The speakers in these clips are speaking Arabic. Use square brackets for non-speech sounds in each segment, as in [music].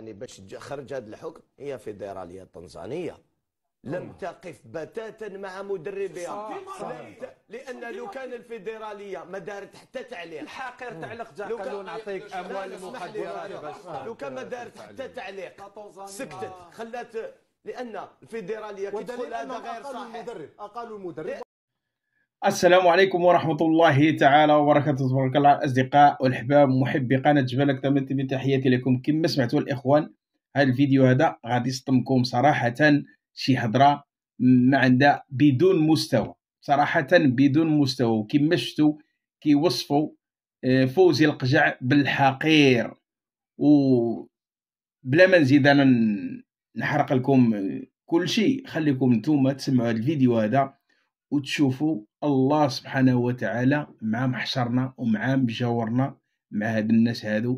يعني باش خرج هذا الحكم هي فيدراليه التنزانيه لم آه. تقف بتاتا مع مدربها لان لو كان الفيدراليه ما دارت حتى تعليق الحاقر تعلق جا قالوا نعطيك اموال المخدرات لو كان ما دارت حتى تعليق سكتت خلات لان الفيدراليه كي هذا غير صحيح اقالوا المدرب السلام عليكم ورحمة الله تعالى وبركاته تبارك الله الأصدقاء والأحباب محبي قناة جبلك تمتم تحياتي لكم كما سمعتوا الإخوان هذا الفيديو هذا غادي يصطمكم صراحة شي هضرة ما عندها بدون مستوى صراحة بدون مستوى وكما شفتوا كيوصفوا آه، فوزي القجع بالحقير و بلا ما نزيد انا نحرق لكم كل شيء خليكم نتوما تسمعوا هذا الفيديو هذا وتشوفوا الله سبحانه وتعالى مع محشرنا ومع مجاورنا مع هاد الناس هادو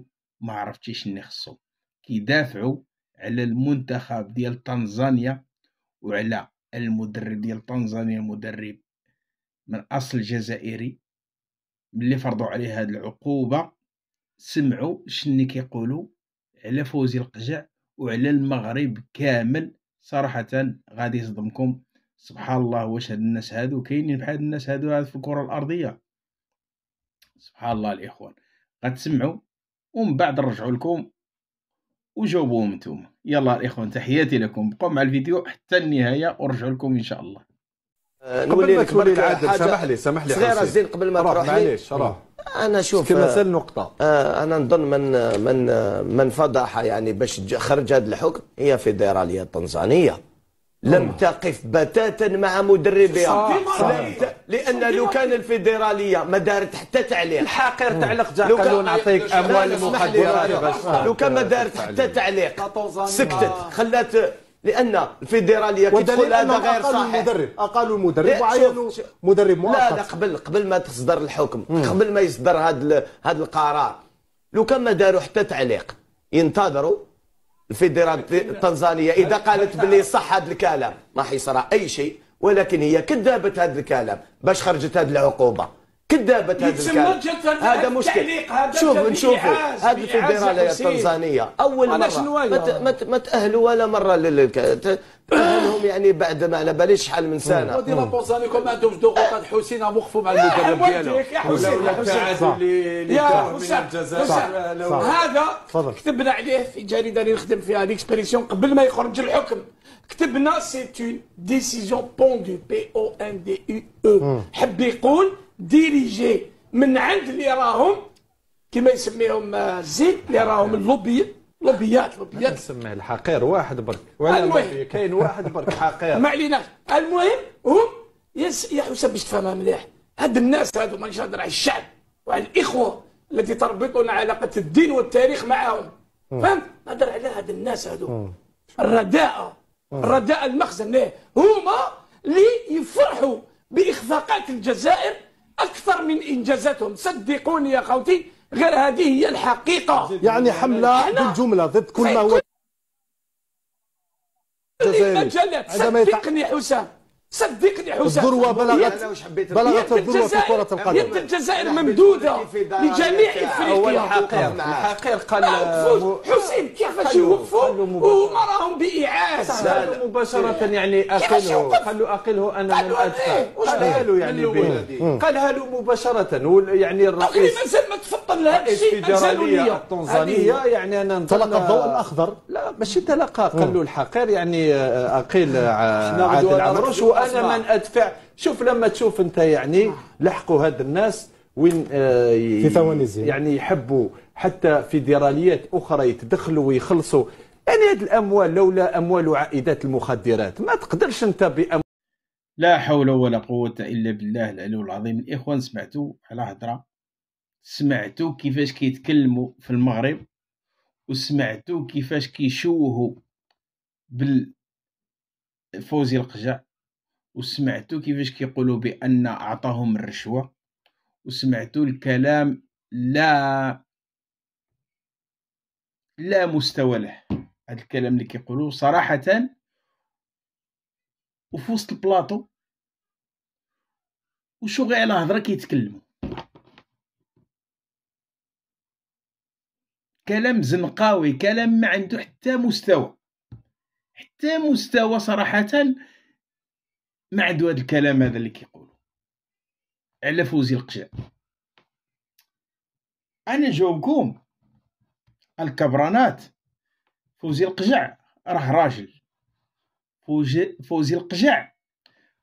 ما عرفتش شنو خصو كيدافعوا على المنتخب ديال تنزانيا وعلى المدرب ديال تنزانيا مدرب من اصل جزائري ملي فرضوا عليه هاد العقوبه سمعوا شني كيقولوا على فوزي القجع وعلى المغرب كامل صراحه غادي يصدمكم سبحان الله واش هاد الناس هادو كاينين بحال الناس هادو هاد في الكره الارضيه سبحان الله الاخوان غتسمعوا ومن بعد نرجعوا لكم وجاوبوهم نتوما يلا الاخوان تحياتي لكم بقوا مع الفيديو حتى النهايه ورجعوا لكم ان شاء الله آه، قبل ما تولي العادل سامح لي سامح لي صغيره زين قبل ما تروح معليش راه انا شوف كما نقطة آه انا نظن من من من فضح يعني باش خرج هذا الحكم هي فيدرالية التنزانية لم تقف بتاتا مع مدربها لان لو كان الفيدراليه ما دارت حتى تعليق الحقير تعلق جا نعطيك اموال المخدرات لو كان ما دارت حتى تعليق سكتت آه. خلات لان الفيدراليه تقول هذا غير صحيح المدرب اقالوا المدرب وعينوا مدرب مؤقت لا لا قبل قبل ما تصدر الحكم قبل ما يصدر هذا هذا القرار لو كان ما داروا حتى تعليق ينتظروا الفيدرال التنزانية إذا قالت بلي صح هذا الكلام ما حيصرى أي شيء ولكن هي كذبت هذا الكلام باش خرجت هذه العقوبة كذابه هذا الكلام هذا مشكل شوف نشوفوا هذه الفيدراليه التنزانيه اول مره ما تاهلوا ولا مره للك تاهلهم يعني بعد ما على باليش شحال من سنه ودي لابوزانيكم ما عندهمش ضغوطات حسين مخفوا مع المدرب ديالو يا حسين يا حسين هذا كتبنا عليه في الجريده اللي نخدم فيها ليكسبريسيون قبل ما يخرج الحكم كتبنا سيت اون ديسيزيون بوندو بي او ان دي يو او حب يقول ديريجي من عند اللي راهم كما يسميهم آه، زيد اللي راهم اللوبي لوبيات لوبيات تسميه الحقير واحد برك ولا كاين واحد برك حقير ما عليناش المهم هم يس يا حسام باش تفهمها مليح هاد الناس هادو مانيش نهضر على الشعب وعلى الاخوه التي تربطنا علاقه الدين والتاريخ معاهم فهمت نهضر على هاد الناس هادو الرداءه الرداء المخزن إيه، هما اللي يفرحوا باخفاقات الجزائر أكثر من إنجازاتهم صدقوني يا خوتي غير هذه هي الحقيقة يعني حملة بالجملة ضد كل ما هو الجزائري عندما يتع... حسام صدقني حسام الذروه بلغت بلغت الذروه في كره القدم يد الجزائر ممدوده لجميع افريقيا الحقير الحقير قال حسين كيفاش يوقفوا وهما راهم باعاز مباشره يعني اقله له اقله انا من ادفع واش قالوا يعني قالها له مباشره يعني, يعني الرئيس مازال ما تفطن الرئيس الشيء التنزانيه يعني انا تلقى الضوء الاخضر لا ماشي تلقى قال له الحقير يعني آه، اقيل آه، عادل عمروش انا من ادفع شوف لما تشوف انت يعني لحقوا هاد الناس وين آه، في ثواني يعني يحبوا حتى فيدراليات اخرى يتدخلوا ويخلصوا يعني هاد الاموال لولا اموال وعائدات المخدرات ما تقدرش انت بأموال لا حول ولا قوة إلا بالله العلي العظيم الإخوان سمعتوا على هضرة سمعتوا كيفاش كيتكلموا في المغرب وسمعتوا كيفاش كيشوهوا بالفوزي القجع وسمعتوا كيفاش كيقولوا بان اعطاهم الرشوه وسمعتوا الكلام لا لا مستوى له هذا الكلام اللي كيقولوه صراحه وفي وسط البلاطو وشو غير على هضره كيتكلموا كلام زنقاوي كلام ما عنده حتى مستوى حتى مستوى صراحه ما عندو هاد الكلام هذا اللي كيقولوا على فوزي القجع انا جاوبكم الكبرانات فوزي القجع راه راجل فوزي, فوزي القجع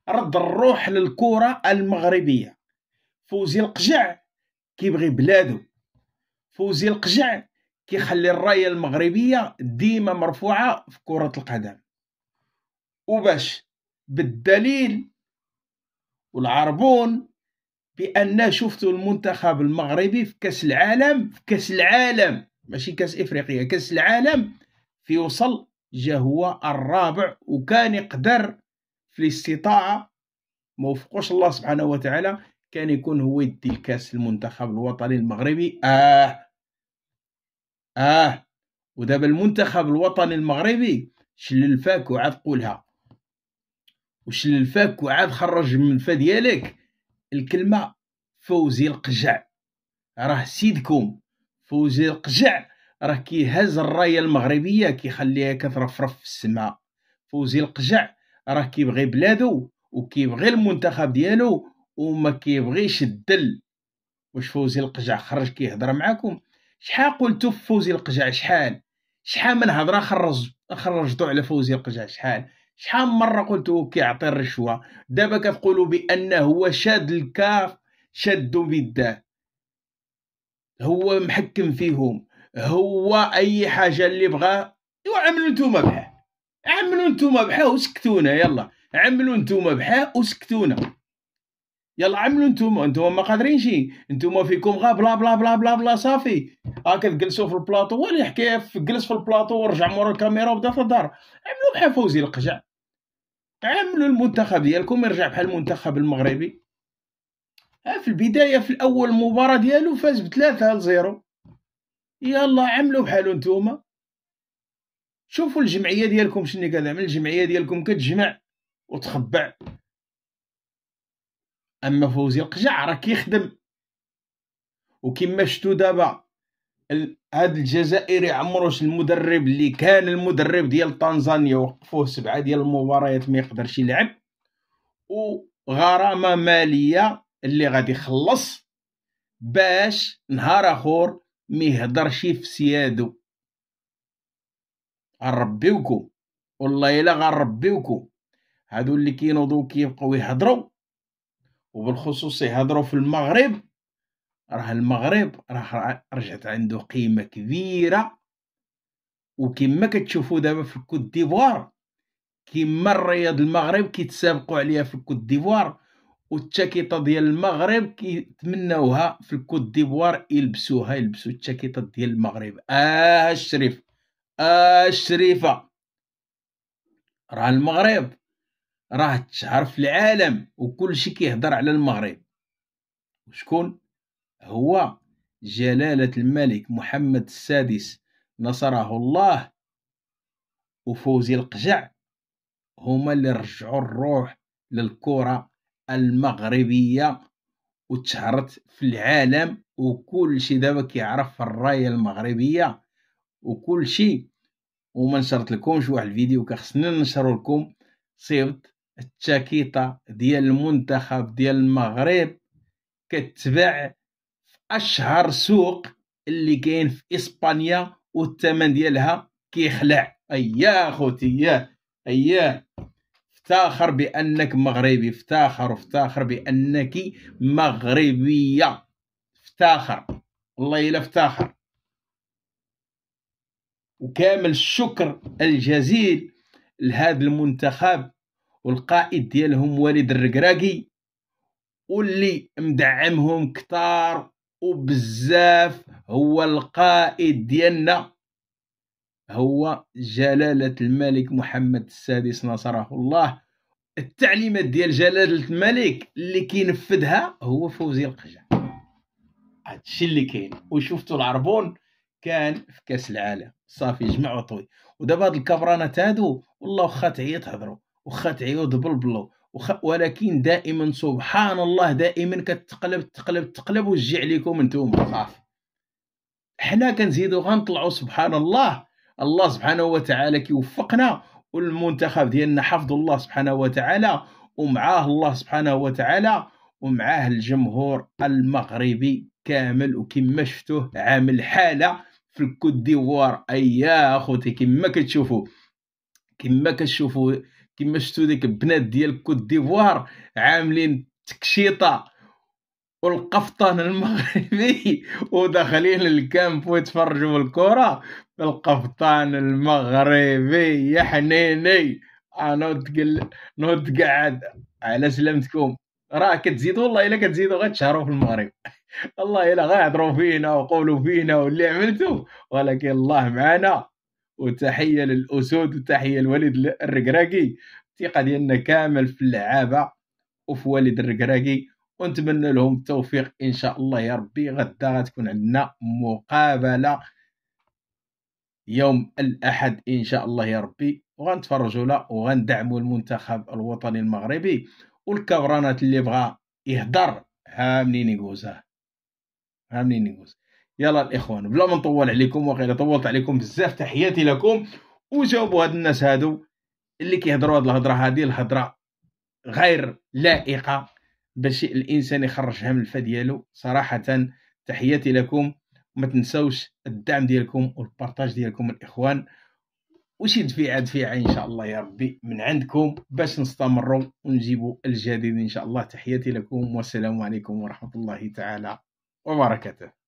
رد الروح للكرة المغربية فوزي القجع كيبغي بلادو فوزي القجع كيخلي الراية المغربية ديما مرفوعة في كرة القدم وباش بالدليل والعربون بان شفتوا المنتخب المغربي في كاس العالم في كاس العالم ماشي كاس افريقيا كاس العالم في وصل جا هو الرابع وكان يقدر في الاستطاعه ما وفقوش الله سبحانه وتعالى كان يكون هو يدي الكاس المنتخب الوطني المغربي اه اه ودابا المنتخب الوطني المغربي شلل فاك وعاد قولها الفاك وعاد خرج من الفا ديالك الكلمه فوزي القجع راه سيدكم فوزي القجع راه كيهز الرايه المغربيه كيخليها كترفرف في السماء فوزي القجع راه كيبغي بلادو وكيبغي المنتخب ديالو وما كيبغيش الدل واش فوزي القجع خرج كيهضر معاكم شحال قلتو فوزي القجع شحال شحال من هضره خرج خرجتو على فوزي القجع شحال شحال مره قلتو كيعطي الرشوه دابا كتقولوا بانه هو شاد الكاف شاد بيداه هو محكم فيهم هو اي حاجه اللي بغا وعملوا نتوما بحال عملوا نتوما بحال وسكتونا يلا عملوا نتوما بحال وسكتونا يلا عملوا نتوما نتوما ما قادرينش نتوما فيكم غا بلا بلا بلا بلا بلا صافي ها كتجلسوا في البلاطو ولا حكايه جلس في البلاطو ورجع مور الكاميرا وبدا في الدار عملوا بحال فوزي القجع عملوا المنتخب ديالكم يرجع بحال المنتخب المغربي في البدايه في الاول مباراه ديالو فاز بثلاثة لزيرو يلا عملوا بحالو نتوما شوفوا الجمعيه ديالكم شنو كتعمل الجمعيه ديالكم كتجمع وتخبع اما فوزي القجع راه كيخدم وكما شتو دابا هاد الجزائري عمروش المدرب اللي كان المدرب ديال تنزانيا وقفوه سبعه ديال المباريات ما يقدرش يلعب وغرامه ماليه اللي غادي يخلص باش نهار اخر ما يهضرش في سيادو غنربيوكم والله الا غنربيوكو هادو اللي كينوضو كيبقاو يهضروا وبالخصوص يهضروا في المغرب راه المغرب راه رجعت عنده قيمه كبيره وكما كتشوفوا دابا في الكوت ديفوار كما الرياض المغرب كيتسابقوا عليها في الكوت ديفوار والتشاكيطه ديال المغرب كيتمناوها في الكوت ديفوار يلبسوها يلبسوا التشاكيطه ديال المغرب اه الشريف اه الشريفه راه المغرب راه تشهر في العالم وكل شيء كيهضر على المغرب شكون هو جلالة الملك محمد السادس نصره الله وفوزي القجع هما اللي رجعوا الروح للكرة المغربية وتشهرت في العالم وكل شيء دابا كيعرف الراية المغربية وكل شيء وما نشرت لكمش واحد الفيديو كخصني ننشر لكم صيفط التاكيطة ديال المنتخب ديال المغرب كتباع اشهر سوق اللي كاين في اسبانيا والثمن ديالها كيخلع ايا خوتي اياه افتخر بانك مغربي افتخر افتخر بانك مغربيه افتخر والله الا افتخر وكامل الشكر الجزيل لهذا المنتخب والقائد ديالهم وليد الركراكي واللي مدعمهم كتار وبزاف هو القائد ديالنا هو جلالة الملك محمد السادس نصره الله التعليمات ديال جلالة الملك اللي كينفذها هو فوزي القجع هادشي اللي كاين وشفتوا العربون كان في كاس العالم صافي جمع وطوي ودابا هاد الكفرانات هادو والله واخا تعيط هضروا واخا تعيط بلبلو وخ... ولكن دائما سبحان الله دائما كتقلب تقلب تقلب وجي عليكم نتوما صافي حنا كنزيدو غنطلعوا سبحان الله الله سبحانه وتعالى كيوفقنا والمنتخب ديالنا حفظ الله سبحانه وتعالى ومعاه الله سبحانه وتعالى ومعاه الجمهور المغربي كامل وكما شفتوه عامل حاله في الكوت ديفوار ايا اخوتي كما كتشوفوا كما كتشوفوا كما شفتوا ديك البنات ديال كوت ديفوار عاملين تكشيطه والقفطان المغربي [laughs] وداخلين الكامب ويتفرجوا الكره القفطان المغربي يا حنيني انا تقل نوض قاعد على سلامتكم راه كتزيدوا والله الا كتزيدوا غتشهروا في المغرب [laughs] الله الا غيهضروا فينا وقولوا فينا واللي عملتوه ولكن الله معنا وتحيه للاسود وتحيه لوليد الركراكي الثقه ديالنا كامل في اللعابه وفي والد الركراكي ونتمنى لهم التوفيق ان شاء الله يا ربي غدا غتكون عندنا مقابله يوم الاحد ان شاء الله يا ربي وغنتفرجوا لها وغندعموا المنتخب الوطني المغربي والكبرانات اللي بغى يهضر ها منين يقوزها ها منين يقوزها يلا الاخوان بلا ما نطول عليكم وغير طولت عليكم بزاف تحياتي لكم وجاوبوا هاد الناس هادو اللي كيهضروا هاد الهضره هادي الهضره غير لائقه باش الانسان يخرجها من الفا ديالو صراحه تحياتي لكم وما تنساوش الدعم ديالكم والبارطاج ديالكم الاخوان وشي دفيعه دفيعه ان شاء الله يا ربي من عندكم باش نستمروا ونجيبوا الجديد ان شاء الله تحياتي لكم والسلام عليكم ورحمه الله تعالى وبركاته